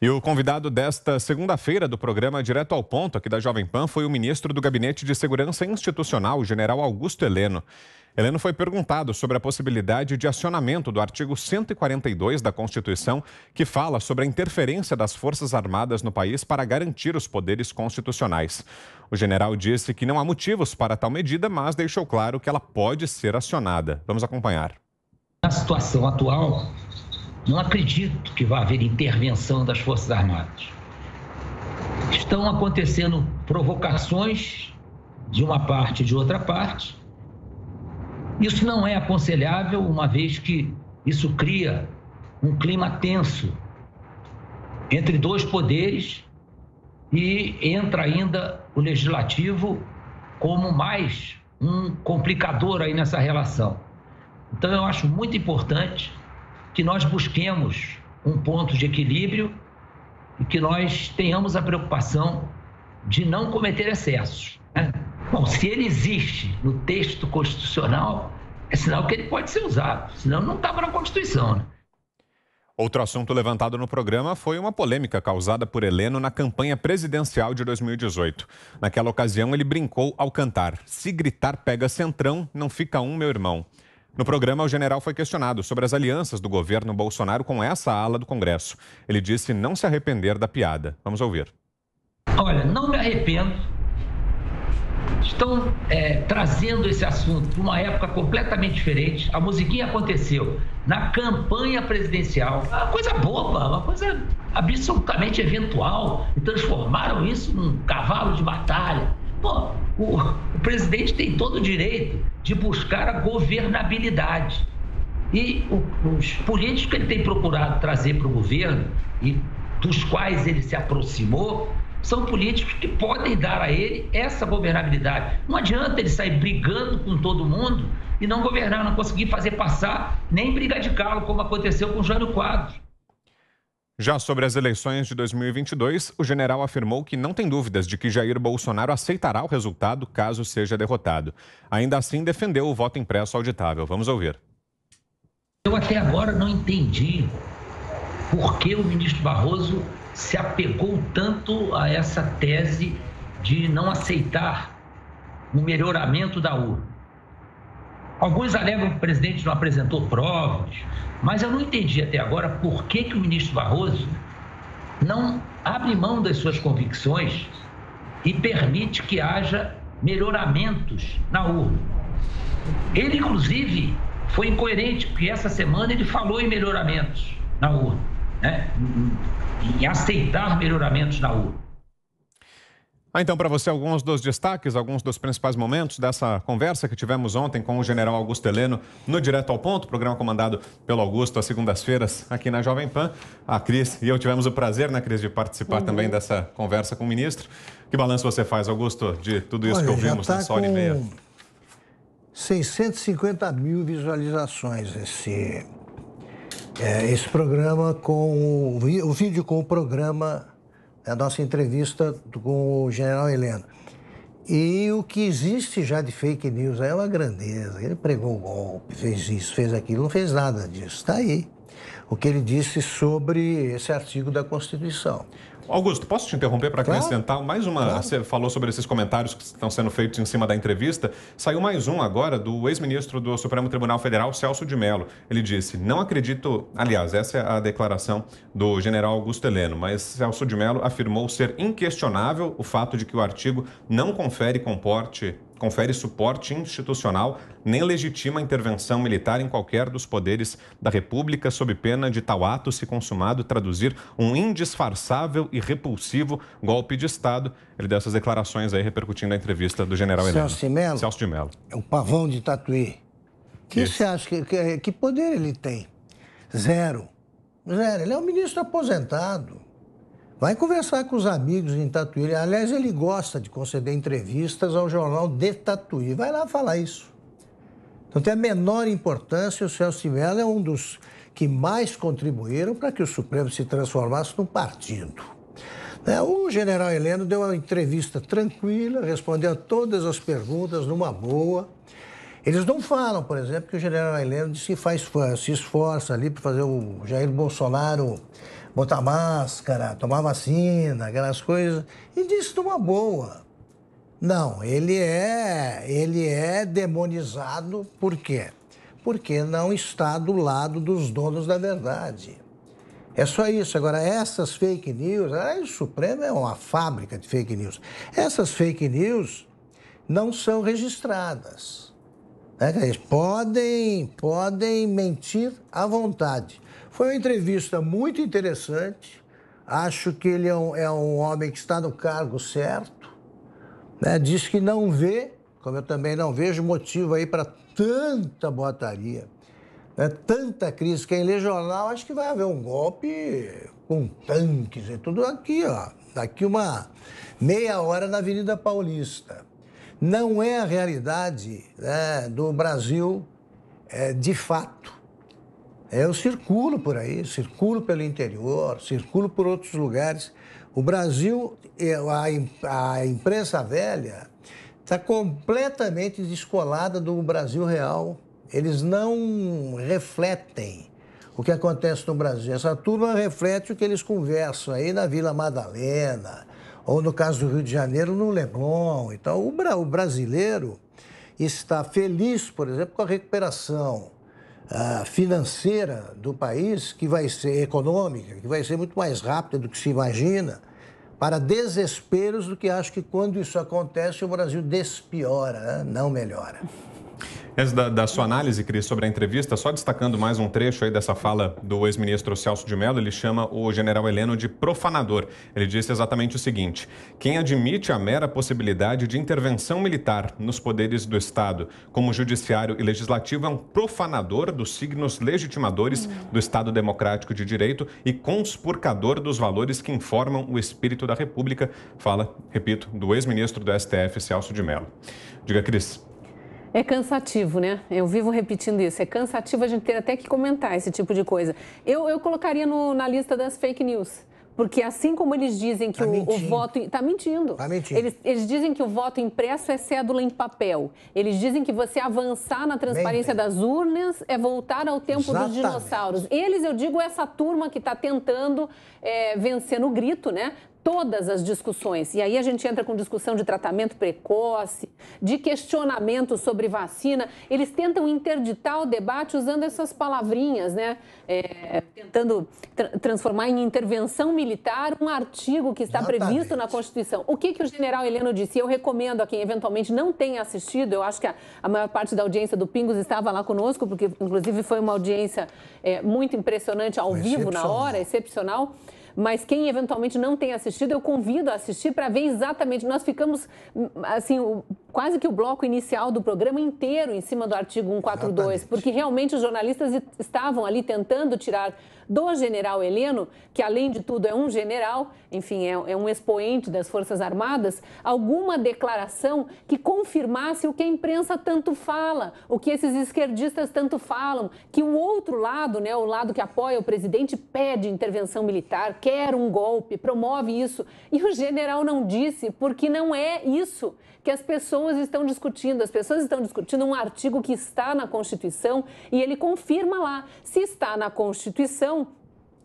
E o convidado desta segunda-feira do programa Direto ao Ponto, aqui da Jovem Pan, foi o ministro do Gabinete de Segurança Institucional, o general Augusto Heleno. Heleno foi perguntado sobre a possibilidade de acionamento do artigo 142 da Constituição, que fala sobre a interferência das Forças Armadas no país para garantir os poderes constitucionais. O general disse que não há motivos para tal medida, mas deixou claro que ela pode ser acionada. Vamos acompanhar. Na situação atual, não acredito que vá haver intervenção das Forças Armadas. Estão acontecendo provocações de uma parte e de outra parte. Isso não é aconselhável, uma vez que isso cria um clima tenso entre dois poderes e entra ainda o legislativo como mais um complicador aí nessa relação. Então, eu acho muito importante que nós busquemos um ponto de equilíbrio e que nós tenhamos a preocupação de não cometer excessos. Né? Bom, se ele existe no texto constitucional, é sinal que ele pode ser usado, senão não estava na Constituição. Né? Outro assunto levantado no programa foi uma polêmica causada por Heleno na campanha presidencial de 2018. Naquela ocasião, ele brincou ao cantar: Se gritar, pega centrão, não fica um, meu irmão. No programa, o general foi questionado sobre as alianças do governo Bolsonaro com essa ala do Congresso. Ele disse não se arrepender da piada. Vamos ouvir. Olha, não me arrependo. Estão é, trazendo esse assunto para uma época completamente diferente. A musiquinha aconteceu na campanha presidencial. Uma coisa boba, uma coisa absolutamente eventual. E transformaram isso num cavalo de batalha. Pô, o, o presidente tem todo o direito de buscar a governabilidade. E os políticos que ele tem procurado trazer para o governo e dos quais ele se aproximou são políticos que podem dar a ele essa governabilidade. Não adianta ele sair brigando com todo mundo e não governar, não conseguir fazer passar nem brigar de calo, como aconteceu com Jânio Quadros. Já sobre as eleições de 2022, o general afirmou que não tem dúvidas de que Jair Bolsonaro aceitará o resultado caso seja derrotado. Ainda assim, defendeu o voto impresso auditável. Vamos ouvir. Eu até agora não entendi por que o ministro Barroso se apegou tanto a essa tese de não aceitar o melhoramento da urna. Alguns alegam que o presidente não apresentou provas, mas eu não entendi até agora por que, que o ministro Barroso não abre mão das suas convicções e permite que haja melhoramentos na urna. Ele, inclusive, foi incoerente, porque essa semana ele falou em melhoramentos na urna, né? em aceitar melhoramentos na urna. Ah, então, para você, alguns dos destaques, alguns dos principais momentos dessa conversa que tivemos ontem com o general Augusto Heleno no Direto ao Ponto, programa comandado pelo Augusto às segundas-feiras aqui na Jovem Pan. A Cris e eu tivemos o prazer, né, Cris, de participar uhum. também dessa conversa com o ministro. Que balanço você faz, Augusto, de tudo isso Olha, que ouvimos tá nessa hora e meia? 650 mil visualizações esse, é, esse programa com o, o vídeo com o programa a nossa entrevista com o general Heleno. E o que existe já de fake news é uma grandeza. Ele pregou o golpe, fez isso, fez aquilo, não fez nada disso. Está aí o que ele disse sobre esse artigo da Constituição. Augusto, posso te interromper para claro. acrescentar mais uma? Claro. Você falou sobre esses comentários que estão sendo feitos em cima da entrevista. Saiu mais um agora do ex-ministro do Supremo Tribunal Federal, Celso de Mello. Ele disse: Não acredito. Aliás, essa é a declaração do general Augusto Heleno, mas Celso de Mello afirmou ser inquestionável o fato de que o artigo não confere comporte confere suporte institucional nem legitima a intervenção militar em qualquer dos poderes da República, sob pena de tal ato, se consumado, traduzir um indisfarçável e repulsivo golpe de Estado. Ele deu essas declarações aí repercutindo a entrevista do general Celso Helena. De Mello, Celso de Mello. É o pavão de Tatuí. Que Isso. você acha? Que, que, que poder ele tem? Zero. Zero. Ele é um ministro aposentado. Vai conversar com os amigos em Tatuí. Aliás, ele gosta de conceder entrevistas ao jornal de Tatuí. Vai lá falar isso. Não tem a menor importância, o Celso Mello é um dos que mais contribuíram para que o Supremo se transformasse num partido. É, o general Heleno deu uma entrevista tranquila, respondeu a todas as perguntas numa boa. Eles não falam, por exemplo, que o general Heleno disse que faz, se esforça ali para fazer o Jair Bolsonaro botar máscara, tomar vacina, aquelas coisas, e disse de uma boa. Não, ele é, ele é demonizado por quê? Porque não está do lado dos donos da verdade. É só isso. Agora, essas fake news, a ah, o Supremo é uma fábrica de fake news. Essas fake news não são registradas. Né? Podem, podem mentir à vontade, foi uma entrevista muito interessante. Acho que ele é um, é um homem que está no cargo certo. Né? Diz que não vê, como eu também não vejo motivo aí para tanta botaria, né? tanta crise. Quem lê jornal acho que vai haver um golpe com tanques e tudo aqui, ó. Daqui uma meia hora na Avenida Paulista. Não é a realidade né, do Brasil é, de fato. É, eu circulo por aí, circulo pelo interior, circulo por outros lugares. O Brasil, é, a, a imprensa velha, está completamente descolada do Brasil real. Eles não refletem o que acontece no Brasil. Essa turma reflete o que eles conversam aí na Vila Madalena, ou no caso do Rio de Janeiro, no Leblon. Então, o, brasileiro está feliz, por exemplo, com a recuperação financeira do país, que vai ser econômica, que vai ser muito mais rápida do que se imagina, para desesperos do que acho que quando isso acontece o Brasil despiora, né? não melhora da, da, sua análise, Cris, sobre a entrevista, só destacando mais um trecho aí dessa fala do ex-ministro Celso de Mello, ele chama o general Heleno de profanador. Ele disse exatamente o seguinte: quem admite a mera possibilidade de intervenção militar nos poderes do Estado, como judiciário e legislativo, é um profanador dos signos legitimadores do Estado Democrático de Direito e conspurcador dos valores que informam o espírito da República. Fala, repito, do ex-ministro do STF, Celso de Mello. Diga, Cris. É cansativo, né? Eu vivo repetindo isso. É cansativo a gente ter até que comentar esse tipo de coisa. Eu, eu colocaria no, na lista das fake news. Porque assim como eles dizem que tá o, o, voto. Está mentindo. Está mentindo. Eles, eles, dizem que o voto impresso é cédula em papel. Eles dizem que você avançar na transparência das urnas é voltar ao tempo exatamente. dos dinossauros. Eles, eu digo, essa turma que está tentando é, vencer no grito, né? todas as discussões. E aí a gente entra com discussão de tratamento precoce, de questionamento sobre vacina. Eles tentam interditar o debate usando essas palavrinhas, né? É, tentando tra transformar em intervenção militar um artigo que está Exatamente. previsto na Constituição. O que, que o general Heleno disse? Eu recomendo a quem eventualmente não tenha assistido, eu acho que a, a maior parte da audiência do Pingos estava lá conosco, porque inclusive foi uma audiência é, muito impressionante ao foi vivo na hora, excepcional mas quem eventualmente não tem assistido, eu convido a assistir para ver exatamente. Nós ficamos, assim, o, quase que o bloco inicial do programa inteiro em cima do artigo 142, exatamente. porque realmente os jornalistas estavam ali tentando tirar do general Heleno, que além de tudo é um general, enfim, é, é um expoente das Forças Armadas, alguma declaração que confirmasse o que a imprensa tanto fala, o que esses esquerdistas tanto falam, que o outro lado, né, o lado que apoia o presidente, pede intervenção militar, quer um golpe, promove isso. E o general não disse, porque não é isso que as pessoas estão discutindo. As pessoas estão discutindo um artigo que está na Constituição e ele confirma lá. Se está na Constituição,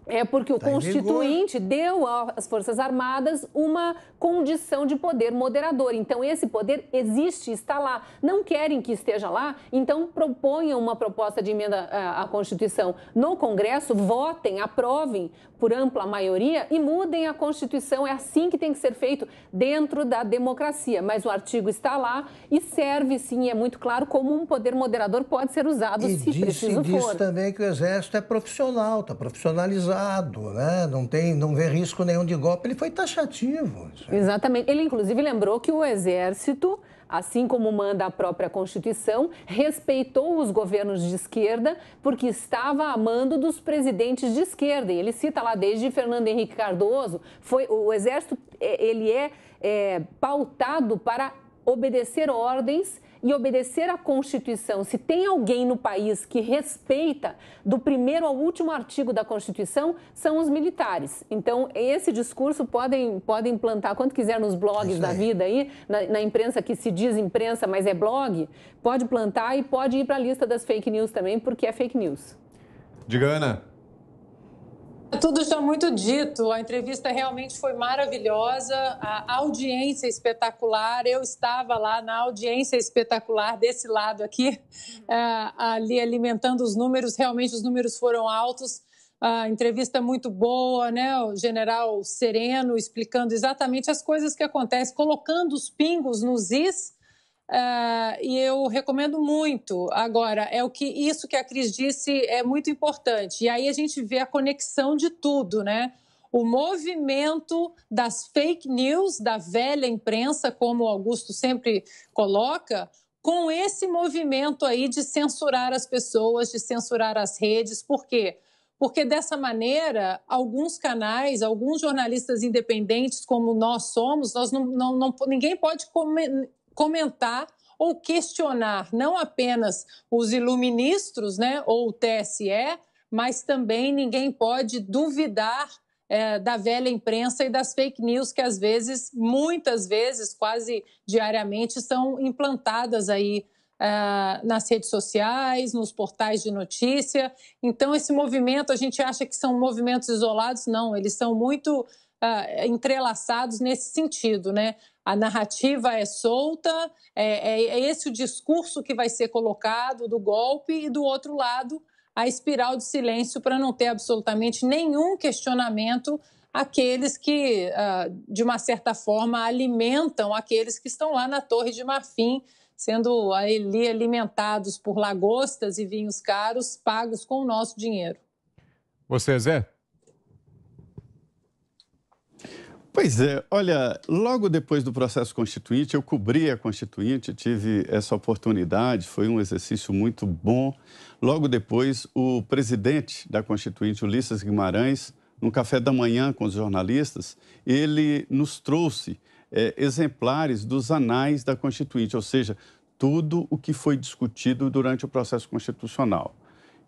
é porque o tá Constituinte deu às Forças Armadas uma condição de poder moderador. Então, esse poder existe, está lá. Não querem que esteja lá, então proponham uma proposta de emenda eh, à Constituição no Congresso, votem, aprovem por ampla maioria e mudem a Constituição. É assim que tem que ser feito dentro da democracia. Mas o artigo está lá e serve, sim, é muito claro, como um poder moderador pode ser usado e se diz, preciso e diz for. também que o Exército é profissional, está profissionalizado né? não, tem, não vê risco nenhum de golpe. Ele foi taxativo. Exatamente. Ele, inclusive, lembrou que o Exército, assim como manda a própria Constituição, respeitou os governos de esquerda porque estava a mando dos presidentes de esquerda. E ele cita lá desde Fernando Henrique Cardoso, foi o Exército é, ele é, é pautado para obedecer ordens e obedecer à Constituição. Se tem alguém no país que respeita do primeiro ao último artigo da Constituição, são os militares. Então, esse discurso podem, podem plantar quanto quiser nos blogs da vida aí, na, na imprensa que se diz imprensa, mas é blog, pode plantar e pode ir para a lista das fake news também, porque é fake news. Diga, Ana. Tudo está muito dito. A entrevista realmente foi maravilhosa, a audiência espetacular. Eu estava lá na audiência espetacular desse lado aqui, uhum. eh, ali alimentando os números. Realmente os números foram altos. A entrevista muito boa, né? O general Sereno explicando exatamente as coisas que acontecem, colocando os pingos nos is Uh, e eu recomendo muito. Agora, é o que isso que a Cris disse é muito importante. E aí a gente vê a conexão de tudo, né? O movimento das fake news, da velha imprensa, como o Augusto sempre coloca, com esse movimento aí de censurar as pessoas, de censurar as redes. Por quê? Porque dessa maneira, alguns canais, alguns jornalistas independentes, como nós somos, nós não, não, não ninguém pode comentar ou questionar não apenas os iluministros, né, ou o TSE, mas também ninguém pode duvidar é, da velha imprensa e das fake news que às vezes, muitas vezes, quase diariamente, são implantadas aí é, nas redes sociais, nos portais de notícia. Então, esse movimento, a gente acha que são movimentos isolados, não, eles são muito uh, entrelaçados nesse sentido, né? A narrativa é solta, é, é, é esse o discurso que vai ser colocado do golpe e do outro lado a espiral de silêncio para não ter absolutamente nenhum questionamento aqueles que, ah, de uma certa forma, alimentam aqueles que estão lá na Torre de Marfim, sendo ali alimentados por lagostas e vinhos caros pagos com o nosso dinheiro. Você, Zé, Pois é, olha, logo depois do processo constituinte, eu cobri a constituinte, tive essa oportunidade, foi um exercício muito bom. Logo depois, o presidente da constituinte, Ulisses Guimarães, no café da manhã com os jornalistas, ele nos trouxe é, exemplares dos anais da constituinte, ou seja, tudo o que foi discutido durante o processo constitucional.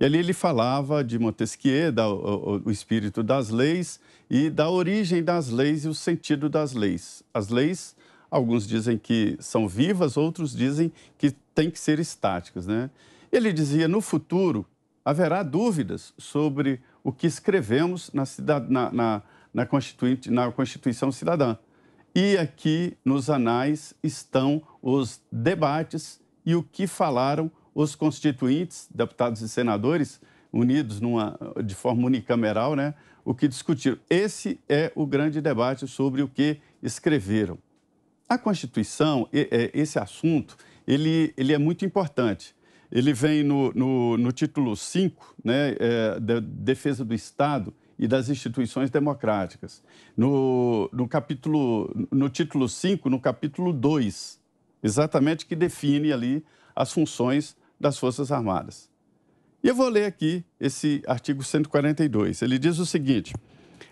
E ali ele falava de Montesquieu, da, o, o espírito das leis e da origem das leis e o sentido das leis. As leis, alguns dizem que são vivas, outros dizem que têm que ser estáticas. Né? Ele dizia: no futuro haverá dúvidas sobre o que escrevemos na, cidad... na, na, na, Constituinte... na Constituição Cidadã. E aqui nos anais estão os debates e o que falaram os constituintes, deputados e senadores, unidos numa, de forma unicameral, né, o que discutiram. Esse é o grande debate sobre o que escreveram. A Constituição, é, esse assunto, ele, ele é muito importante. Ele vem no, no, no título 5, né, é, da defesa do Estado e das instituições democráticas. No, no, capítulo, no título 5, no capítulo 2, exatamente que define ali as funções das Forças Armadas. E eu vou ler aqui esse artigo 142. Ele diz o seguinte: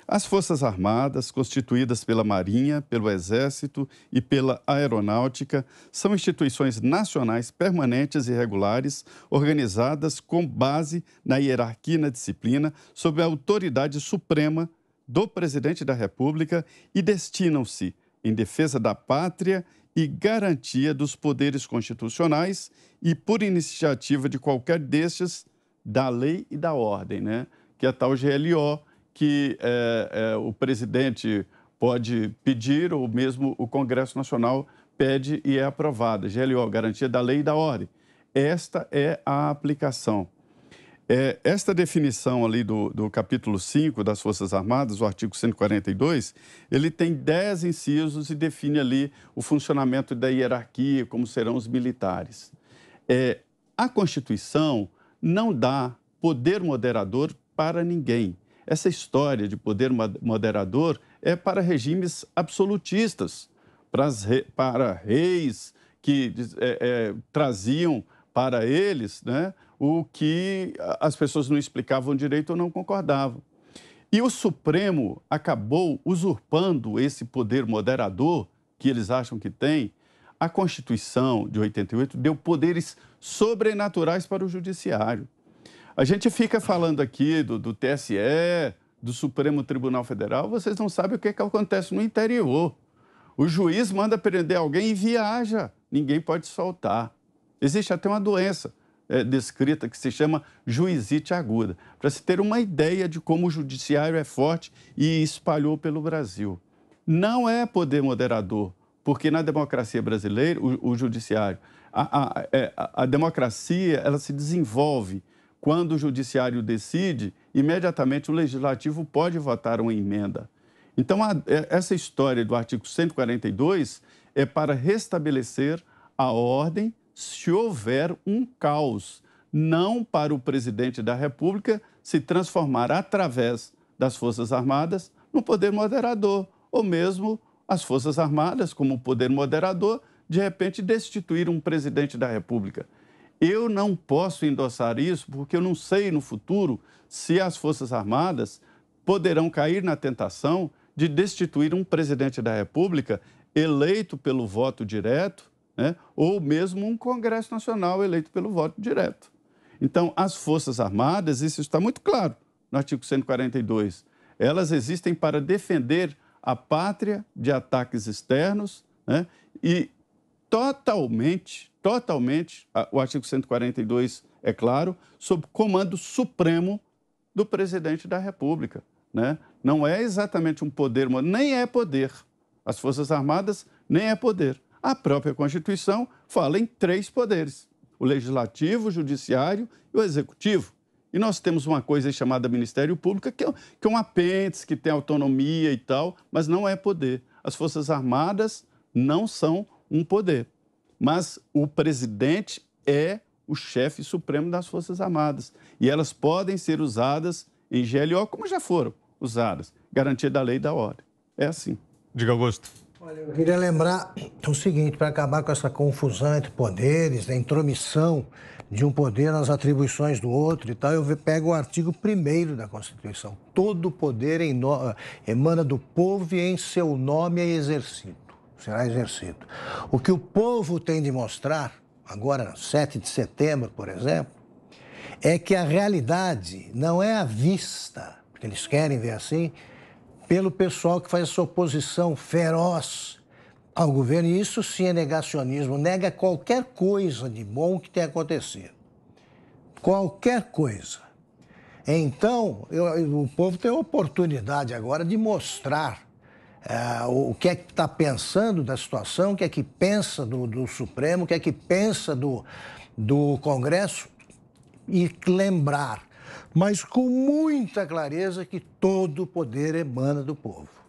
As Forças Armadas, constituídas pela Marinha, pelo Exército e pela Aeronáutica, são instituições nacionais permanentes e regulares, organizadas com base na hierarquia e na disciplina, sob a autoridade suprema do Presidente da República e destinam-se em defesa da pátria e garantia dos poderes constitucionais e por iniciativa de qualquer destes da lei e da ordem, né? Que é a tal GLO que é, é, o presidente pode pedir ou mesmo o Congresso Nacional pede e é aprovada. GLO, garantia da lei e da ordem. Esta é a aplicação. É, esta definição ali do, do capítulo 5 das Forças Armadas, o artigo 142, ele tem 10 incisos e define ali o funcionamento da hierarquia, como serão os militares. É, a Constituição não dá poder moderador para ninguém. Essa história de poder moderador é para regimes absolutistas, para, re, para reis que é, é, traziam para eles né, o que as pessoas não explicavam direito ou não concordavam. E o Supremo acabou usurpando esse poder moderador que eles acham que tem. A Constituição de 88 deu poderes sobrenaturais para o Judiciário. A gente fica falando aqui do, do TSE, do Supremo Tribunal Federal, vocês não sabem o que, é que acontece no interior. O juiz manda prender alguém e viaja, ninguém pode soltar. Existe até uma doença é, descrita que se chama juizite aguda, para se ter uma ideia de como o judiciário é forte e espalhou pelo Brasil. Não é poder moderador, porque na democracia brasileira, o, o judiciário, a, a, é, a, a democracia ela se desenvolve quando o judiciário decide, imediatamente o legislativo pode votar uma emenda. Então, é, essa história do artigo 142 é para restabelecer a ordem se houver um caos, não para o presidente da República se transformar através das Forças Armadas no poder moderador, ou mesmo as Forças Armadas, como poder moderador, de repente destituir um presidente da República. Eu não posso endossar isso porque eu não sei no futuro se as Forças Armadas poderão cair na tentação de destituir um presidente da República eleito pelo voto direto né? ou mesmo um Congresso Nacional eleito pelo voto direto. Então, as Forças Armadas, isso está muito claro no artigo 142, elas existem para defender a pátria de ataques externos né? e totalmente, totalmente, o artigo 142 é claro, sob comando supremo do presidente da República. Né? Não é exatamente um poder, nem é poder. As Forças Armadas nem é poder. A própria Constituição fala em três poderes: o legislativo, o judiciário e o executivo. E nós temos uma coisa chamada Ministério Público, é que é, um apêndice, que tem autonomia e tal, mas não é poder. As Forças Armadas não são um poder, mas o presidente é o chefe supremo das Forças Armadas. E elas podem ser usadas em GLO, como já foram usadas. Garantia da lei e da ordem. É assim. Diga, Augusto. Olha, eu queria lembrar o seguinte, para acabar com essa confusão entre poderes, a né, intromissão de um poder nas atribuições do outro e tal, eu pego o artigo 1 da Constituição. Todo poder no... emana do povo e em seu nome é exercido, será exercido. O que o povo tem de mostrar, agora 7 de setembro, por exemplo, é que a realidade não é à vista, porque eles querem ver assim, pelo pessoal que faz essa oposição feroz ao governo. E isso sim é negacionismo, nega qualquer coisa de bom que tenha acontecido. Qualquer coisa. Então, eu, o povo tem a oportunidade agora de mostrar é, o que é que está pensando da situação, o que é que pensa do, do Supremo, o que é que pensa do, do Congresso e lembrar mas com muita clareza que todo o poder emana do povo.